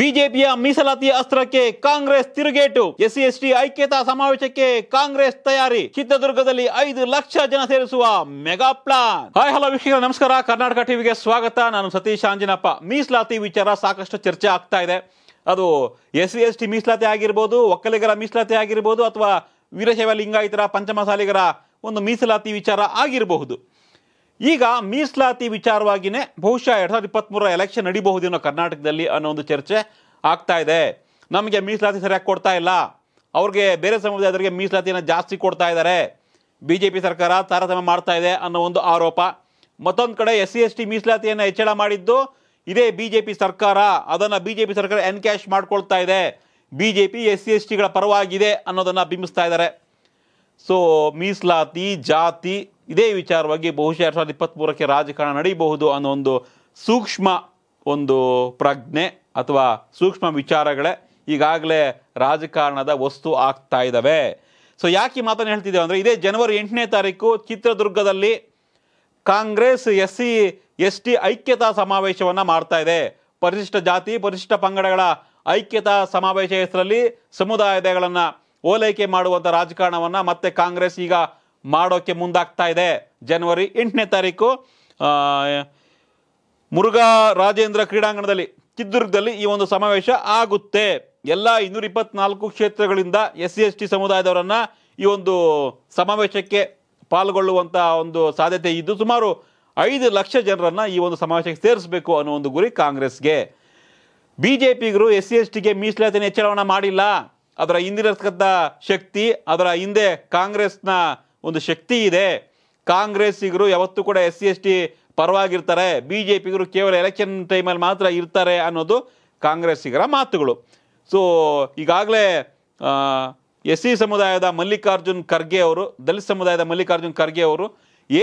ಬಿಜೆಪಿಯ ಮೀಸಲಾತಿ ಅಸ್ತ್ರಕ್ಕೆ ಕಾಂಗ್ರೆಸ್ ತಿರುಗೇಟು ಎಸ್ಸಿ ಎಸ್ಟಿ ಐಕ್ಯತಾ ಸಮಾವೇಶಕ್ಕೆ ಕಾಂಗ್ರೆಸ್ ತಯಾರಿ ಚಿತ್ರದುರ್ಗದಲ್ಲಿ ಐದು ಲಕ್ಷ ಜನ ಸೇರಿಸುವ ಮೆಗಾ ಪ್ಲಾನ್ ಹಾಯ್ ಹಲೋ ವೀಕ್ಷಕರ ನಮಸ್ಕಾರ ಕರ್ನಾಟಕ ಟಿವಿಗೆ ಸ್ವಾಗತ ನಾನು ಸತೀಶ್ ಆಂಜನಪ್ಪ ಮೀಸಲಾತಿ ವಿಚಾರ ಸಾಕಷ್ಟು ಚರ್ಚೆ ಆಗ್ತಾ ಇದೆ ಅದು ಎಸ್ ಸಿ ಎಸ್ ಟಿ ಮೀಸಲಾತಿ ಆಗಿರ್ಬೋದು ಒಕ್ಕಲಿಗರ ಮೀಸಲಾತಿ ಆಗಿರ್ಬೋದು ಅಥವಾ ವೀರಶೈವ ಲಿಂಗಾಯಿತರ ಪಂಚಮಸಾಲಿಗರ ಒಂದು ಮೀಸಲಾತಿ ವಿಚಾರ ಆಗಿರಬಹುದು ಈಗ ಮೀಸಲಾತಿ ವಿಚಾರವಾಗಿಯೇ ಬಹುಶಃ ಎರಡು ಸಾವಿರದ ಇಪ್ಪತ್ತ್ಮೂರರ ಎಲೆಕ್ಷನ್ ನಡಿಬಹುದೇನೋ ಕರ್ನಾಟಕದಲ್ಲಿ ಅನ್ನೋ ಒಂದು ಚರ್ಚೆ ಆಗ್ತಾ ಇದೆ ನಮಗೆ ಮೀಸಲಾತಿ ಸರಿಯಾಗಿ ಕೊಡ್ತಾ ಇಲ್ಲ ಅವ್ರಿಗೆ ಬೇರೆ ಸಮುದಾಯದವರಿಗೆ ಮೀಸಲಾತಿಯನ್ನು ಜಾಸ್ತಿ ಕೊಡ್ತಾ ಇದ್ದಾರೆ ಬಿ ಜೆ ಪಿ ಸರ್ಕಾರ ತಾರತಮ್ಯ ಮಾಡ್ತಾ ಇದೆ ಅನ್ನೋ ಒಂದು ಆರೋಪ ಮತ್ತೊಂದು ಕಡೆ ಎಸ್ ಸಿ ಎಸ್ ಟಿ ಮೀಸಲಾತಿಯನ್ನು ಹೆಚ್ಚಳ ಮಾಡಿದ್ದು ಇದೇ ಬಿ ಜೆ ಪಿ ಸರ್ಕಾರ ಅದನ್ನು ಬಿ ಜೆ ಪಿ ಸರ್ಕಾರ ಎನ್ಕ್ಯಾಶ್ ಮಾಡ್ಕೊಳ್ತಾ ಇದೆ B J P S C S ಟಿಗಳ ಪರವಾಗಿದೆ ಅನ್ನೋದನ್ನು ಬಿಂಬಿಸ್ತಾ ಇದ್ದಾರೆ ಸೊ ಮೀಸಲಾತಿ ಜಾತಿ ಇದೇ ವಿಚಾರವಾಗಿ ಬಹುಶಃ ಎರಡು ಸಾವಿರದ ಇಪ್ಪತ್ತ್ಮೂರಕ್ಕೆ ರಾಜಕಾರಣ ನಡೀಬಹುದು ಅನ್ನೋ ಒಂದು ಸೂಕ್ಷ್ಮ ಒಂದು ಪ್ರಜ್ಞೆ ಅಥವಾ ಸೂಕ್ಷ್ಮ ವಿಚಾರಗಳೇ ಈಗಾಗಲೇ ರಾಜಕಾರಣದ ವಸ್ತು ಆಗ್ತಾ ಇದ್ದಾವೆ ಸೊ ಯಾಕೆ ಈ ಮಾತನ್ನು ಹೇಳ್ತಿದ್ದೇವೆ ಅಂದರೆ ಇದೇ ಜನವರಿ ಎಂಟನೇ ತಾರೀಕು ಚಿತ್ರದುರ್ಗದಲ್ಲಿ Congress S C S T ಐಕ್ಯತಾ ಸಮಾವೇಶವನ್ನು ಮಾಡ್ತಾ ಇದೆ ಪರಿಶಿಷ್ಟ ಜಾತಿ ಪರಿಶಿಷ್ಟ ಪಂಗಡಗಳ ಐಕ್ಯತಾ ಸಮಾವೇಶ ಹೆಸರಲ್ಲಿ ಸಮುದಾಯಗಳನ್ನು ಓಲೈಕೆ ಮಾಡುವಂಥ ರಾಜಕಾರಣವನ್ನು ಮತ್ತೆ ಕಾಂಗ್ರೆಸ್ ಈಗ ಮಾಡೋಕ್ಕೆ ಮುಂದಾಗ್ತಾ ಇದೆ ಜನವರಿ ಎಂಟನೇ ತಾರೀಕು ಮುರುಘಾ ರಾಜೇಂದ್ರ ಕ್ರೀಡಾಂಗಣದಲ್ಲಿ ಚಿತ್ರದುರ್ಗದಲ್ಲಿ ಈ ಒಂದು ಸಮಾವೇಶ ಆಗುತ್ತೆ ಎಲ್ಲ ಇನ್ನೂರ ಇಪ್ಪತ್ನಾಲ್ಕು ಕ್ಷೇತ್ರಗಳಿಂದ ಎಸ್ ಸಿ ಎಸ್ ಟಿ ಸಮುದಾಯದವರನ್ನು ಈ ಒಂದು ಸಮಾವೇಶಕ್ಕೆ ಪಾಲ್ಗೊಳ್ಳುವಂಥ ಒಂದು ಸಾಧ್ಯತೆ ಇದ್ದು ಸುಮಾರು ಐದು ಲಕ್ಷ ಜನರನ್ನು ಈ ಒಂದು ಸಮಾವೇಶಕ್ಕೆ ಸೇರಿಸಬೇಕು ಅನ್ನೋ ಒಂದು ಗುರಿ ಕಾಂಗ್ರೆಸ್ಗೆ ಬಿ ಜೆ ಪಿಗರು ಎಸ್ ಸಿ ಎಸ್ ಟಿಗೆ ಮೀಸಲಾತಿನ ಹೆಚ್ಚಳವನ್ನು ಮಾಡಿಲ್ಲ ಅದರ ಹಿಂದಿರತಕ್ಕಂಥ ಶಕ್ತಿ ಅದರ ಹಿಂದೆ ಕಾಂಗ್ರೆಸ್ನ ಒಂದು ಶಕ್ತಿ ಇದೆ ಕಾಂಗ್ರೆಸ್ಸಿಗರು ಯಾವತ್ತೂ ಕೂಡ ಎಸ್ ಸಿ ಎಸ್ ಟಿ ಪರವಾಗಿರ್ತಾರೆ ಬಿ ಜೆ ಪಿಗರು ಕೇವಲ ಎಲೆಕ್ಷನ್ ಟೈಮಲ್ಲಿ ಮಾತ್ರ ಇರ್ತಾರೆ ಅನ್ನೋದು ಕಾಂಗ್ರೆಸ್ಸಿಗರ ಮಾತುಗಳು ಸೊ ಈಗಾಗಲೇ ಎಸ್ ಸಿ ಸಮುದಾಯದ ಮಲ್ಲಿಕಾರ್ಜುನ್ ಖರ್ಗೆ ಅವರು ದಲಿತ ಸಮುದಾಯದ ಮಲ್ಲಿಕಾರ್ಜುನ್ ಖರ್ಗೆ ಅವರು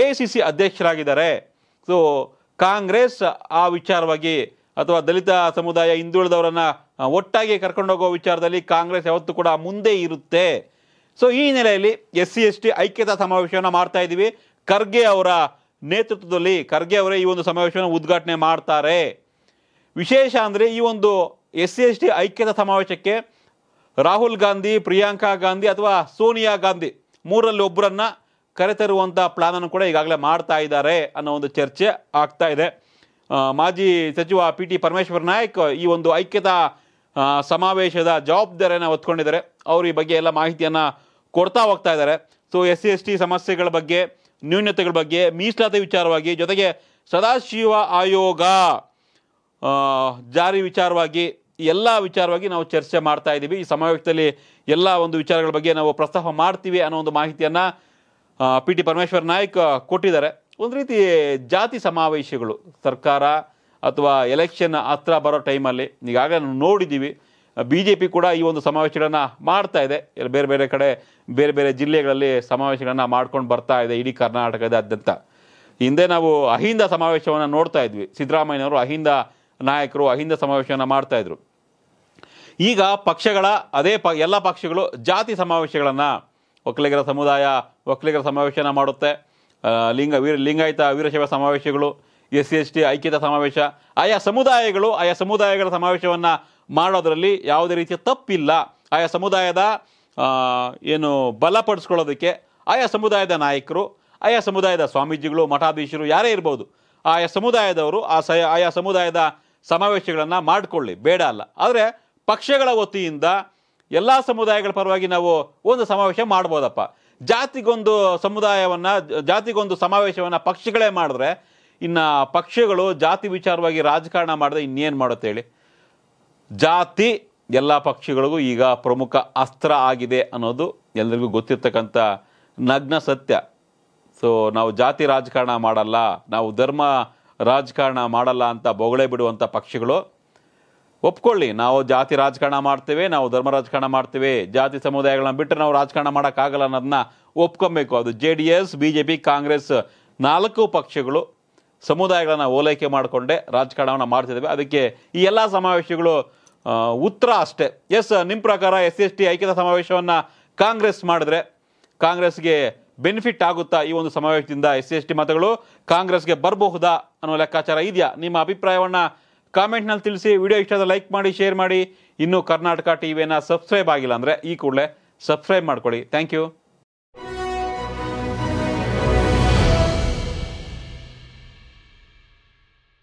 ಎ ಸಿ ಸಿ ಅಧ್ಯಕ್ಷರಾಗಿದ್ದಾರೆ ಸೊ ಕಾಂಗ್ರೆಸ್ ಆ ವಿಚಾರವಾಗಿ ಅಥವಾ ದಲಿತ ಸಮುದಾಯ ಹಿಂದುಳಿದವರನ್ನು ಒಟ್ಟಾಗಿ ಕರ್ಕೊಂಡೋಗೋ ವಿಚಾರದಲ್ಲಿ ಕಾಂಗ್ರೆಸ್ ಯಾವತ್ತೂ ಕೂಡ ಮುಂದೆ ಇರುತ್ತೆ ಸೊ ಈ ಹಿನ್ನೆಲೆಯಲ್ಲಿ ಎಸ್ ಸಿ ಎಸ್ ಟಿ ಐಕ್ಯತಾ ಸಮಾವೇಶವನ್ನು ಮಾಡ್ತಾ ಇದ್ದೀವಿ ಖರ್ಗೆ ಅವರ ನೇತೃತ್ವದಲ್ಲಿ ಖರ್ಗೆ ಅವರೇ ಈ ಒಂದು ಸಮಾವೇಶವನ್ನು ಉದ್ಘಾಟನೆ ಮಾಡ್ತಾರೆ ವಿಶೇಷ ಅಂದರೆ ಈ ಒಂದು ಎಸ್ ಸಿ ಎಸ್ ಟಿ ಐಕ್ಯತಾ ಸಮಾವೇಶಕ್ಕೆ ರಾಹುಲ್ ಗಾಂಧಿ ಪ್ರಿಯಾಂಕಾ ಗಾಂಧಿ ಅಥವಾ ಸೋನಿಯಾ ಗಾಂಧಿ ಮೂರಲ್ಲಿ ಒಬ್ಬರನ್ನು ಕರೆತರುವಂಥ ಪ್ಲಾನನ್ನು ಕೂಡ ಈಗಾಗಲೇ ಮಾಡ್ತಾ ಇದ್ದಾರೆ ಅನ್ನೋ ಒಂದು ಚರ್ಚೆ ಆಗ್ತಾ ಇದೆ ಮಾಜಿ ಸಚಿವ ಪಿ ಟಿ ಪರಮೇಶ್ವರ ನಾಯಕ್ ಈ ಒಂದು ಐಕ್ಯತಾ ಸಮಾವೇಶದ ಜವಾಬ್ದಾರಿಯನ್ನು ಹೊತ್ಕೊಂಡಿದ್ದಾರೆ ಅವರು ಈ ಬಗ್ಗೆ ಎಲ್ಲ ಮಾಹಿತಿಯನ್ನು ಕೊಡ್ತಾ ಹೋಗ್ತಾ ಇದ್ದಾರೆ so S C S T ಸಮಸ್ಯೆಗಳ ಬಗ್ಗೆ ನ್ಯೂನತೆಗಳ ಬಗ್ಗೆ ಮೀಸಲಾತಿ ವಿಚಾರವಾಗಿ ಜೊತೆಗೆ ಸದಾಶಿವ ಆಯೋಗ ಜಾರಿ ವಿಚಾರವಾಗಿ ಎಲ್ಲ ವಿಚಾರವಾಗಿ ನಾವು ಚರ್ಚೆ ಮಾಡ್ತಾ ಇದ್ದೀವಿ ಈ ಸಮಾವೇಶದಲ್ಲಿ ಎಲ್ಲ ಒಂದು ವಿಚಾರಗಳ ಬಗ್ಗೆ ನಾವು ಪ್ರಸ್ತಾಪ ಮಾಡ್ತೀವಿ ಅನ್ನೋ ಒಂದು ಮಾಹಿತಿಯನ್ನು ಪಿ ಟಿ ಪರಮೇಶ್ವರ್ ನಾಯಕ್ ಕೊಟ್ಟಿದ್ದಾರೆ ಒಂದು ರೀತಿ ಜಾತಿ ಸಮಾವೇಶಗಳು ಸರ್ಕಾರ ಅಥವಾ ಎಲೆಕ್ಷನ್ ಹತ್ರ ಬರೋ ಟೈಮಲ್ಲಿ ಈಗಾಗಲೇ ನೋಡಿದ್ದೀವಿ ಬಿ ಜೆ ಪಿ ಕೂಡ ಈ ಒಂದು ಸಮಾವೇಶಗಳನ್ನು ಮಾಡ್ತಾ ಇದೆ ಬೇರೆ ಬೇರೆ ಕಡೆ ಬೇರೆ ಬೇರೆ ಜಿಲ್ಲೆಗಳಲ್ಲಿ ಸಮಾವೇಶಗಳನ್ನು ಮಾಡ್ಕೊಂಡು ಬರ್ತಾ ಇದೆ ಇಡೀ ಕರ್ನಾಟಕದಾದ್ಯಂತ ಹಿಂದೆ ನಾವು ಅಹಿಂದ ಸಮಾವೇಶವನ್ನು ನೋಡ್ತಾ ಇದ್ವಿ ಸಿದ್ದರಾಮಯ್ಯನವರು ಅಹಿಂದ ನಾಯಕರು ಅಹಿಂದ ಸಮಾವೇಶವನ್ನು ಮಾಡ್ತಾ ಇದ್ರು ಈಗ ಪಕ್ಷಗಳ ಅದೇ ಪ ಎಲ್ಲ ಪಕ್ಷಗಳು ಜಾತಿ ಸಮಾವೇಶಗಳನ್ನು ಒಕ್ಕಲಿಗರ ಸಮುದಾಯ ಒಕ್ಕಲಿಗರ ಸಮಾವೇಶನ ಮಾಡುತ್ತೆ ಲಿಂಗ ವೀರ ಲಿಂಗಾಯತ ವೀರಶೈವ ಸಮಾವೇಶಗಳು ಎಸ್ ಸಿ ಎಸ್ ಟಿ ಐಕ್ಯದ ಸಮಾವೇಶ ಆಯಾ ಸಮುದಾಯಗಳು ಆಯಾ ಸಮುದಾಯಗಳ ಸಮಾವೇಶವನ್ನು ಮಾಡೋದರಲ್ಲಿ ಯಾವುದೇ ರೀತಿಯ ತಪ್ಪಿಲ್ಲ ಆಯಾ ಸಮುದಾಯದ ಏನು ಬಲಪಡಿಸ್ಕೊಳ್ಳೋದಕ್ಕೆ ಆಯಾ ಸಮುದಾಯದ ನಾಯಕರು ಆಯಾ ಸಮುದಾಯದ ಸ್ವಾಮೀಜಿಗಳು ಮಠಾಧೀಶರು ಯಾರೇ ಇರ್ಬೋದು ಆಯಾ ಸಮುದಾಯದವರು ಆ ಸ ಆಯಾ ಸಮುದಾಯದ ಸಮಾವೇಶಗಳನ್ನು ಮಾಡಿಕೊಳ್ಳಿ ಬೇಡ ಅಲ್ಲ ಆದರೆ ಪಕ್ಷಗಳ ವತಿಯಿಂದ ಎಲ್ಲ ಸಮುದಾಯಗಳ ಪರವಾಗಿ ನಾವು ಒಂದು ಸಮಾವೇಶ ಮಾಡ್ಬೋದಪ್ಪ ಜಾತಿಗೊಂದು ಸಮುದಾಯವನ್ನು ಜಾತಿಗೊಂದು ಸಮಾವೇಶವನ್ನು ಪಕ್ಷಗಳೇ ಮಾಡಿದ್ರೆ ಇನ್ನು ಪಕ್ಷಗಳು ಜಾತಿ ವಿಚಾರವಾಗಿ ರಾಜಕಾರಣ ಮಾಡಿದ್ರೆ ಇನ್ನೇನು ಮಾಡುತ್ತೆ ಹೇಳಿ ಜಾತಿ ಎಲ್ಲ ಪಕ್ಷಗಳಿಗೂ ಈಗ ಪ್ರಮುಖ ಅಸ್ತ್ರ ಆಗಿದೆ ಅನ್ನೋದು ಎಲ್ಲರಿಗೂ ಗೊತ್ತಿರ್ತಕ್ಕಂಥ ನಗ್ನ ಸತ್ಯ ಸೊ ನಾವು ಜಾತಿ ರಾಜಕಾರಣ ಮಾಡಲ್ಲ ನಾವು ಧರ್ಮ ರಾಜಕಾರಣ ಮಾಡಲ್ಲ ಅಂತ ಬೊಗಳೆ ಬಿಡುವಂಥ ಪಕ್ಷಗಳು ಒಪ್ಕೊಳ್ಳಿ ನಾವು ಜಾತಿ ರಾಜಕಾರಣ ಮಾಡ್ತೇವೆ ನಾವು ಧರ್ಮ ರಾಜಕಾರಣ ಮಾಡ್ತೇವೆ ಜಾತಿ ಸಮುದಾಯಗಳನ್ನ ಬಿಟ್ಟರೆ ನಾವು ರಾಜಕಾರಣ ಮಾಡೋಕ್ಕಾಗಲ್ಲ ಅನ್ನೋದನ್ನ ಒಪ್ಕೊಬೇಕು ಅದು J D S B J P Congress ನಾಲ್ಕು ಪಕ್ಷಗಳು ಸಮುದಾಯಗಳನ್ನು ಓಲೈಕೆ ಮಾಡಿಕೊಂಡೆ ರಾಜಕಾರಣವನ್ನು ಮಾಡ್ತಿದ್ದೇವೆ ಅದಕ್ಕೆ ಈ ಎಲ್ಲ ಸಮಾವೇಶಗಳು ಉತ್ತರ ಅಷ್ಟೇ ಎಸ್ ನಿಮ್ಮ ಪ್ರಕಾರ ಎಸ್ ಎಸ್ ಟಿ ಐಕ್ಯದ ಸಮಾವೇಶವನ್ನು ಕಾಂಗ್ರೆಸ್ ಮಾಡಿದ್ರೆ ಕಾಂಗ್ರೆಸ್ಗೆ ಬೆನಿಫಿಟ್ ಆಗುತ್ತಾ ಈ ಒಂದು ಸಮಾವೇಶದಿಂದ ಎಸ್ ಎಸ್ ಟಿ ಮತಗಳು ಕಾಂಗ್ರೆಸ್ಗೆ ಬರಬಹುದಾ ಅನ್ನೋ ಲೆಕ್ಕಾಚಾರ ಇದೆಯಾ ನಿಮ್ಮ ಅಭಿಪ್ರಾಯವನ್ನು ಕಾಮೆಂಟ್ನಲ್ಲಿ ತಿಳಿಸಿ ವಿಡಿಯೋ ಇಷ್ಟ ಲೈಕ್ ಮಾಡಿ ಶೇರ್ ಮಾಡಿ ಇನ್ನೂ ಕರ್ನಾಟಕ ವಿನ ಸಬ್ಸ್ಕ್ರೈಬ್ ಆಗಿಲ್ಲ ಅಂದರೆ ಈ ಕೂಡಲೇ ಸಬ್ಸ್ಕ್ರೈಬ್ ಮಾಡ್ಕೊಳ್ಳಿ ಥ್ಯಾಂಕ್ ಯು